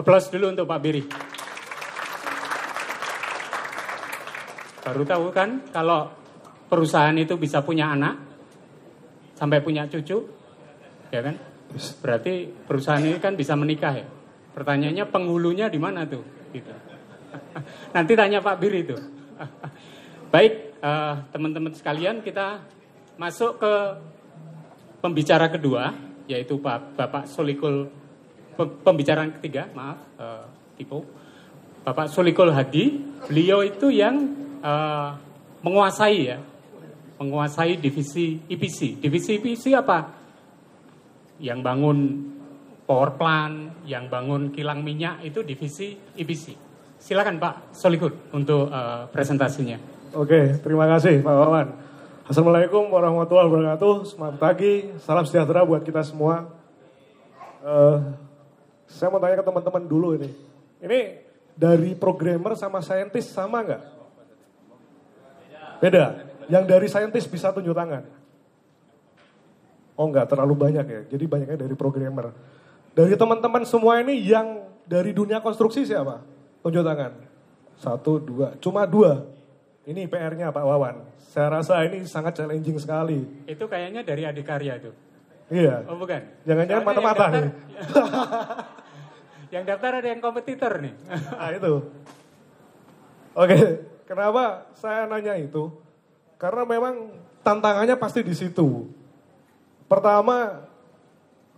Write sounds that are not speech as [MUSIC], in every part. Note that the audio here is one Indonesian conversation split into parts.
Aplaus dulu untuk Pak Biri. Baru tahu kan kalau perusahaan itu bisa punya anak sampai punya cucu, ya kan? Berarti perusahaan ini kan bisa menikah ya. Pertanyaannya penghulunya di mana tuh? Gitu. [LAUGHS] Nanti tanya Pak Biri itu. [LAUGHS] Baik, eh, teman-teman sekalian kita masuk ke pembicara kedua yaitu Pak Bapak Solikul pembicaraan ketiga, maaf, uh, tipu. Bapak Sulikul Hadi, beliau itu yang uh, menguasai ya, menguasai divisi IPC. Divisi IPC apa? Yang bangun power plant, yang bangun kilang minyak itu divisi IPC. Silakan Pak Solikul untuk uh, presentasinya. Oke, terima kasih Pak Wawan. Assalamualaikum warahmatullahi wabarakatuh. Selamat pagi, salam sejahtera buat kita semua. Uh, saya mau tanya ke teman-teman dulu ini. Ini dari programmer sama saintis sama nggak? Beda. Yang dari saintis bisa tunjuk tangan. Oh nggak terlalu banyak ya. Jadi banyaknya dari programmer. Dari teman-teman semua ini yang dari dunia konstruksi siapa? Tunjuk tangan. Satu, dua. Cuma dua. Ini PR-nya Pak Wawan. Saya rasa ini sangat challenging sekali. Itu kayaknya dari adik karya itu. Iya. Oh bukan. Jangan-jangan mata-mata nih. [LAUGHS] Yang daftar ada yang kompetitor nih. nah, [LAUGHS] itu. Oke, kenapa saya nanya itu? Karena memang tantangannya pasti di situ. Pertama,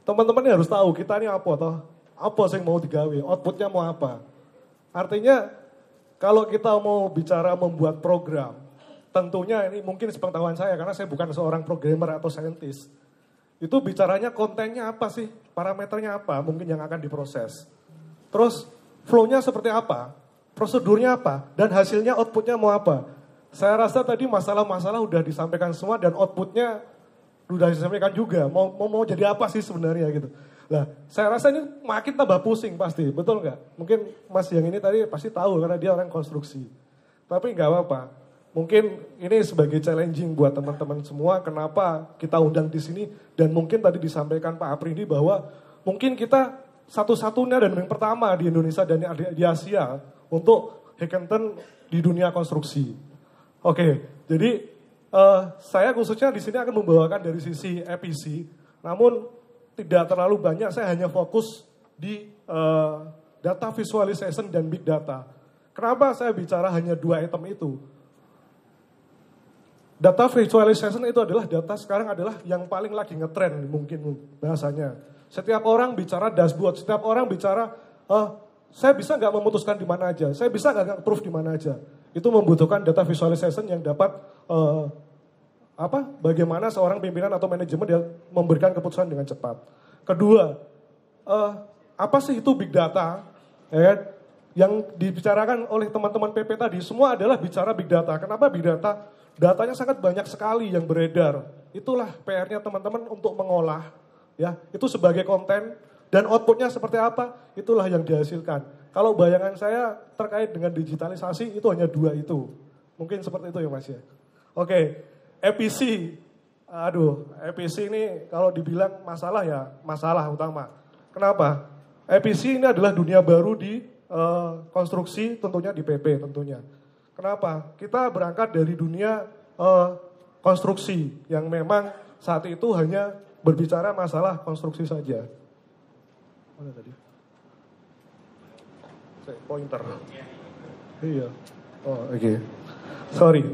teman-teman harus tahu kita ini apa toh? Apa sih yang mau digawe? Outputnya mau apa? Artinya kalau kita mau bicara membuat program, tentunya ini mungkin sepengetahuan saya karena saya bukan seorang programmer atau scientist. Itu bicaranya kontennya apa sih? Parameternya apa? Mungkin yang akan diproses. Terus flow-nya seperti apa? Prosedurnya apa? Dan hasilnya outputnya mau apa? Saya rasa tadi masalah-masalah udah disampaikan semua dan outputnya udah disampaikan juga. Mau, mau mau jadi apa sih sebenarnya gitu. Nah, saya rasa ini makin tambah pusing pasti, betul nggak? Mungkin Mas yang ini tadi pasti tahu karena dia orang konstruksi. Tapi nggak apa-apa. Mungkin ini sebagai challenging buat teman-teman semua kenapa kita undang di sini dan mungkin tadi disampaikan Pak Apri ini bahwa mungkin kita satu-satunya dan yang pertama di Indonesia dan di Asia untuk Hackenton di dunia konstruksi. Oke, jadi uh, saya khususnya di sini akan membawakan dari sisi EPC, namun tidak terlalu banyak, saya hanya fokus di uh, data visualization dan big data. Kenapa saya bicara hanya dua item itu? Data visualization itu adalah data sekarang adalah yang paling lagi ngetrend mungkin bahasanya. Setiap orang bicara dashboard, setiap orang bicara, oh, saya bisa nggak memutuskan di mana aja, saya bisa nggak proof di mana aja. Itu membutuhkan data visualization yang dapat uh, apa? Bagaimana seorang pimpinan atau manajemen dia memberikan keputusan dengan cepat. Kedua, uh, apa sih itu big data? Ya, kan? yang dibicarakan oleh teman-teman PP tadi semua adalah bicara big data. Kenapa big data? Datanya sangat banyak sekali yang beredar. Itulah PR-nya teman-teman untuk mengolah ya itu sebagai konten dan outputnya seperti apa itulah yang dihasilkan. Kalau bayangan saya terkait dengan digitalisasi itu hanya dua itu, mungkin seperti itu ya Mas ya. Oke, EPC, aduh EPC ini kalau dibilang masalah ya masalah utama. Kenapa? EPC ini adalah dunia baru di uh, konstruksi tentunya di PP tentunya. Kenapa? Kita berangkat dari dunia uh, konstruksi yang memang saat itu hanya berbicara masalah konstruksi saja. Mana tadi? pointer. Iya. Oh, oke. Okay. Sorry.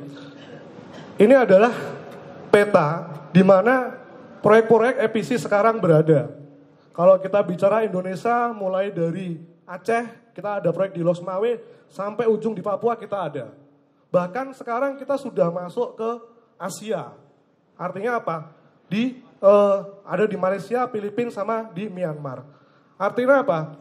Ini adalah peta di mana proyek-proyek EPC sekarang berada. Kalau kita bicara Indonesia mulai dari Aceh, kita ada proyek di Los Mawe, sampai ujung di Papua kita ada. Bahkan sekarang kita sudah masuk ke Asia. Artinya apa? Di uh, ada di Malaysia, Filipina sama di Myanmar. Artinya apa?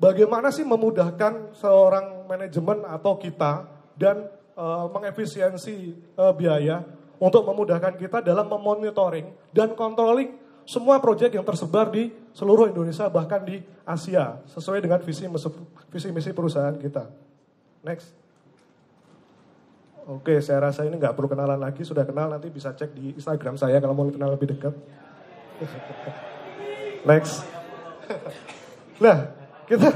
Bagaimana sih memudahkan seorang manajemen atau kita dan uh, mengefisiensi uh, biaya untuk memudahkan kita dalam memonitoring dan controlling semua proyek yang tersebar di seluruh Indonesia bahkan di Asia sesuai dengan visi visi misi perusahaan kita. Next. Oke, saya rasa ini nggak perlu kenalan lagi. Sudah kenal nanti bisa cek di Instagram saya kalau mau kenal lebih dekat. [LAUGHS] Next. nah, [LAUGHS] kita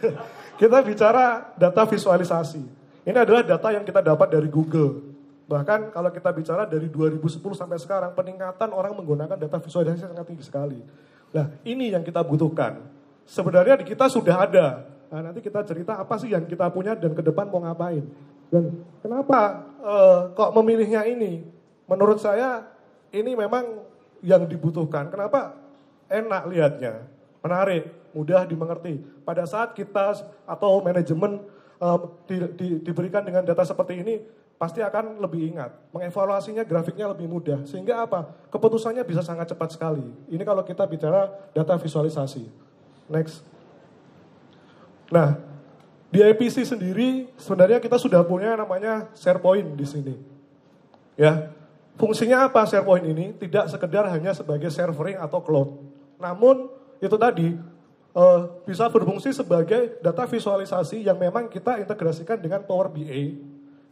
[LAUGHS] kita bicara data visualisasi. Ini adalah data yang kita dapat dari Google. Bahkan kalau kita bicara dari 2010 sampai sekarang, peningkatan orang menggunakan data visualisasi sangat tinggi sekali. Nah, ini yang kita butuhkan. Sebenarnya di kita sudah ada. Nah, nanti kita cerita apa sih yang kita punya dan ke depan mau ngapain. Dan kenapa uh, kok memilihnya ini? Menurut saya ini memang yang dibutuhkan. Kenapa? Enak lihatnya, menarik, mudah dimengerti. Pada saat kita atau manajemen uh, di, di, diberikan dengan data seperti ini, pasti akan lebih ingat. Mengevaluasinya grafiknya lebih mudah. Sehingga apa? Keputusannya bisa sangat cepat sekali. Ini kalau kita bicara data visualisasi. Next. Nah, di IPC sendiri sebenarnya kita sudah punya namanya SharePoint di sini. Ya. Fungsinya apa SharePoint ini? Tidak sekedar hanya sebagai servering atau cloud. Namun itu tadi uh, bisa berfungsi sebagai data visualisasi yang memang kita integrasikan dengan Power BI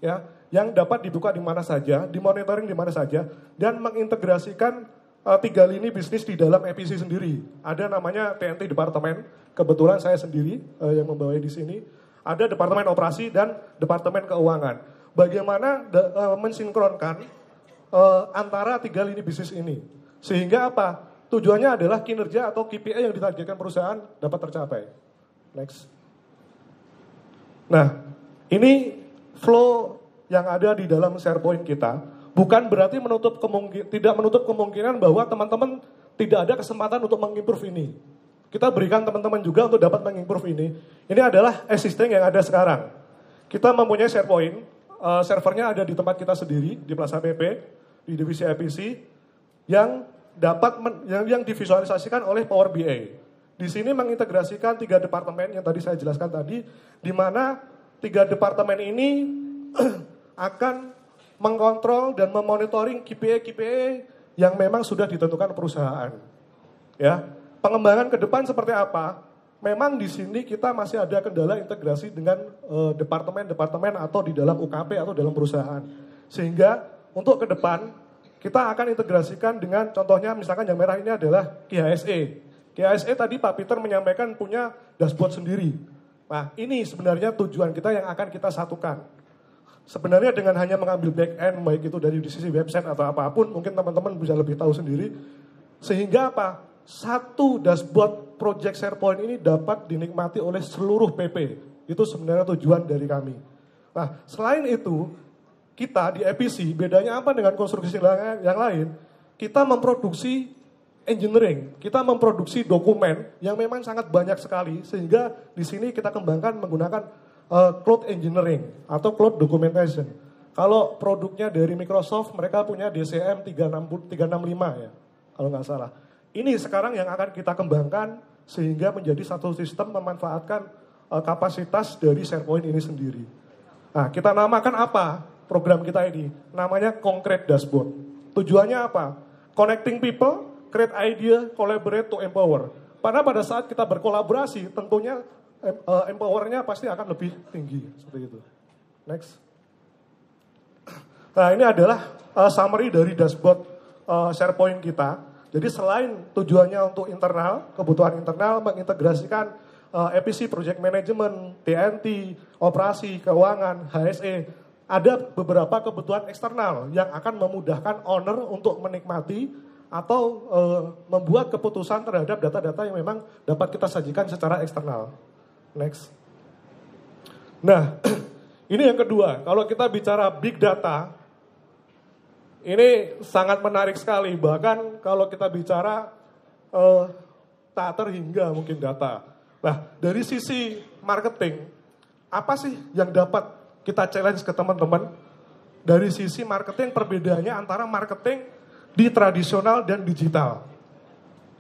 ya, yang dapat dibuka di mana saja, dimonitoring di mana saja dan mengintegrasikan uh, tiga lini bisnis di dalam EPC sendiri. Ada namanya TNT Departemen, kebetulan saya sendiri uh, yang membawa di sini ada Departemen Operasi dan Departemen Keuangan. Bagaimana de, e, mensinkronkan e, antara tiga lini bisnis ini? Sehingga apa? Tujuannya adalah kinerja atau KPI yang ditargetkan perusahaan dapat tercapai. Next. Nah, ini flow yang ada di dalam SharePoint kita bukan berarti menutup kemungkin, tidak menutup kemungkinan bahwa teman-teman tidak ada kesempatan untuk mengimprove ini kita berikan teman-teman juga untuk dapat mengimprove ini. Ini adalah existing yang ada sekarang. Kita mempunyai SharePoint, uh, servernya ada di tempat kita sendiri di Plaza PP, di divisi IPC yang dapat men, yang, yang divisualisasikan oleh Power BI. Di sini mengintegrasikan tiga departemen yang tadi saya jelaskan tadi, di mana tiga departemen ini [CLEARS THROAT] akan mengkontrol dan memonitoring KPI-KPI e, e yang memang sudah ditentukan perusahaan. Ya, pengembangan ke depan seperti apa? Memang di sini kita masih ada kendala integrasi dengan eh, departemen-departemen uh, atau di dalam UKP atau dalam perusahaan. Sehingga untuk ke depan kita akan integrasikan dengan contohnya misalkan yang merah ini adalah KHSE. KHSE tadi Pak Peter menyampaikan punya dashboard sendiri. Nah, ini sebenarnya tujuan kita yang akan kita satukan. Sebenarnya dengan hanya mengambil back end baik itu dari di sisi website atau apapun, mungkin teman-teman bisa lebih tahu sendiri. Sehingga apa? satu dashboard project SharePoint ini dapat dinikmati oleh seluruh PP. Itu sebenarnya tujuan dari kami. Nah, selain itu, kita di EPC, bedanya apa dengan konstruksi yang lain? Kita memproduksi engineering, kita memproduksi dokumen yang memang sangat banyak sekali, sehingga di sini kita kembangkan menggunakan uh, cloud engineering atau cloud documentation. Kalau produknya dari Microsoft, mereka punya DCM 365 ya, kalau nggak salah. Ini sekarang yang akan kita kembangkan sehingga menjadi satu sistem memanfaatkan uh, kapasitas dari SharePoint ini sendiri. Nah, kita namakan apa program kita ini? Namanya Concrete Dashboard. Tujuannya apa? Connecting people, create idea, collaborate to empower. Karena pada saat kita berkolaborasi, tentunya uh, empowernya pasti akan lebih tinggi seperti itu. Next. Nah, ini adalah uh, summary dari dashboard uh, SharePoint kita. Jadi selain tujuannya untuk internal, kebutuhan internal mengintegrasikan uh, eh, EPC project management, TNT, operasi, keuangan, HSE, ada beberapa kebutuhan eksternal yang akan memudahkan owner untuk menikmati atau uh, membuat keputusan terhadap data-data yang memang dapat kita sajikan secara eksternal. Next. Nah, [CLEARS THROAT] ini yang kedua. Kalau kita bicara big data, ini sangat menarik sekali, bahkan kalau kita bicara eh, tak terhingga mungkin data. Nah, dari sisi marketing, apa sih yang dapat kita challenge ke teman-teman? Dari sisi marketing, perbedaannya antara marketing di tradisional dan digital.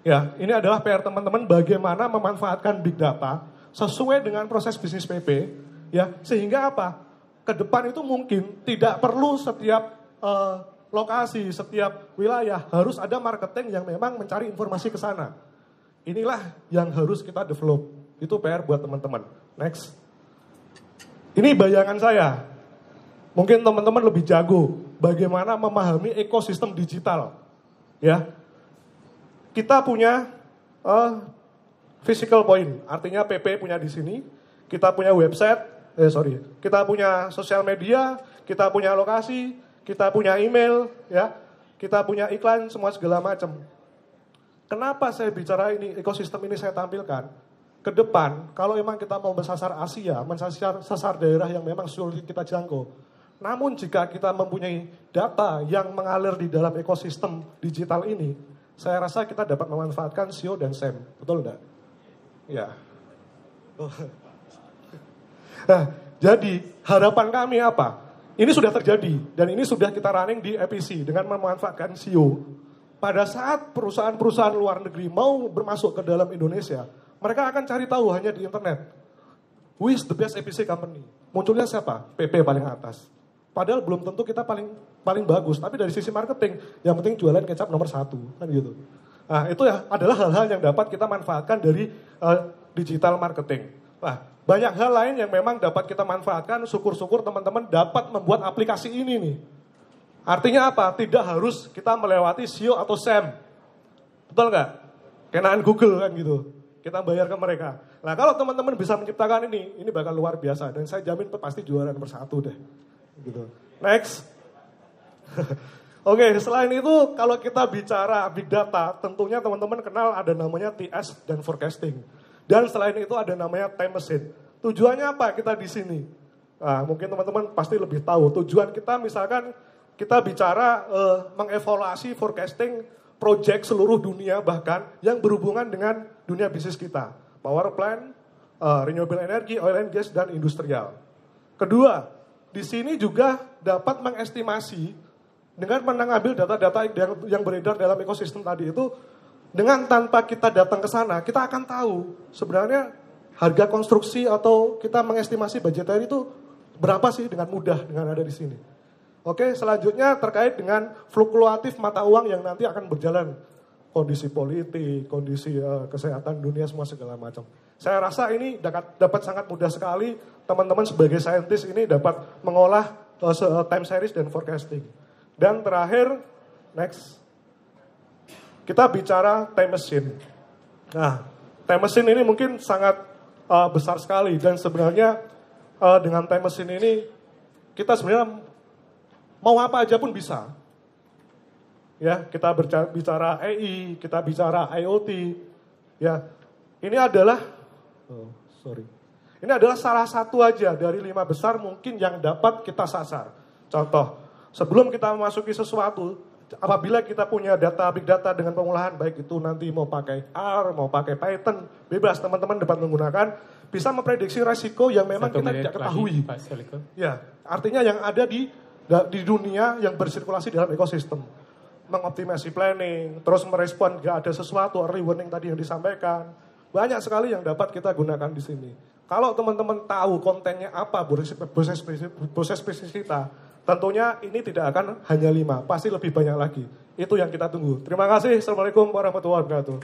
Ya, ini adalah PR teman-teman bagaimana memanfaatkan big data sesuai dengan proses bisnis PP, ya, sehingga apa? Kedepan itu mungkin tidak perlu setiap uh, lokasi, setiap wilayah harus ada marketing yang memang mencari informasi ke sana. Inilah yang harus kita develop. Itu PR buat teman-teman. Next. Ini bayangan saya. Mungkin teman-teman lebih jago bagaimana memahami ekosistem digital. Ya. Kita punya uh, physical point, artinya PP punya di sini. Kita punya website, eh sorry, kita punya sosial media, kita punya lokasi, kita punya email, ya, kita punya iklan, semua segala macam. Kenapa saya bicara ini, ekosistem ini saya tampilkan? Ke depan, kalau memang kita mau bersasar Asia, mensasar sasar daerah yang memang sulit kita jangkau. Namun jika kita mempunyai data yang mengalir di dalam ekosistem digital ini, saya rasa kita dapat memanfaatkan SEO dan SEM. Betul enggak? Ya. Oh. [LAUGHS] Nah, jadi harapan kami apa? Ini sudah terjadi dan ini sudah kita running di EPC dengan memanfaatkan CEO Pada saat perusahaan-perusahaan luar negeri mau bermasuk ke dalam Indonesia, mereka akan cari tahu hanya di internet. Who is the best EPC company? Munculnya siapa? PP paling atas. Padahal belum tentu kita paling paling bagus, tapi dari sisi marketing, yang penting jualan kecap nomor satu, kan gitu. Nah, itu ya adalah hal-hal yang dapat kita manfaatkan dari uh, digital marketing. Nah, banyak hal lain yang memang dapat kita manfaatkan. Syukur-syukur teman-teman dapat membuat aplikasi ini nih. Artinya apa? Tidak harus kita melewati SEO atau SEM. Betul nggak? Kenaan Google kan gitu. Kita bayar ke mereka. Nah kalau teman-teman bisa menciptakan ini, ini bakal luar biasa. Dan saya jamin pasti juara nomor satu deh. Gitu. Next. [LAUGHS] Oke, okay, selain itu kalau kita bicara big data, tentunya teman-teman kenal ada namanya TS dan forecasting. Dan selain itu ada namanya time machine. Tujuannya apa kita di sini? Nah, mungkin teman-teman pasti lebih tahu. Tujuan kita misalkan kita bicara eh, mengevaluasi forecasting project seluruh dunia bahkan yang berhubungan dengan dunia bisnis kita. Power plant, eh, renewable energy, oil and gas, dan industrial. Kedua, di sini juga dapat mengestimasi dengan mengambil data-data yang beredar dalam ekosistem tadi itu dengan tanpa kita datang ke sana, kita akan tahu sebenarnya harga konstruksi atau kita mengestimasi budgetary itu berapa sih dengan mudah dengan ada di sini. Oke, selanjutnya terkait dengan fluktuatif mata uang yang nanti akan berjalan kondisi politik, kondisi uh, kesehatan dunia semua segala macam. Saya rasa ini dapat, dapat sangat mudah sekali teman-teman sebagai saintis ini dapat mengolah uh, time series dan forecasting. Dan terakhir, next kita bicara time machine. Nah, time machine ini mungkin sangat uh, besar sekali dan sebenarnya uh, dengan time machine ini kita sebenarnya mau apa aja pun bisa. Ya, kita bicara AI, kita bicara IoT. Ya, ini adalah oh, sorry. Ini adalah salah satu aja dari lima besar mungkin yang dapat kita sasar. Contoh, sebelum kita memasuki sesuatu, apabila kita punya data big data dengan pengolahan baik itu nanti mau pakai R, mau pakai Python, bebas teman-teman dapat menggunakan bisa memprediksi resiko yang memang Satu kita tidak ketahui. Lagi, ya, artinya yang ada di di dunia yang bersirkulasi dalam ekosistem. Mengoptimasi planning, terus merespon gak ada sesuatu early warning tadi yang disampaikan. Banyak sekali yang dapat kita gunakan di sini. Kalau teman-teman tahu kontennya apa proses proses, proses kita, Tentunya ini tidak akan hanya lima, pasti lebih banyak lagi. Itu yang kita tunggu. Terima kasih. Assalamualaikum warahmatullahi wabarakatuh.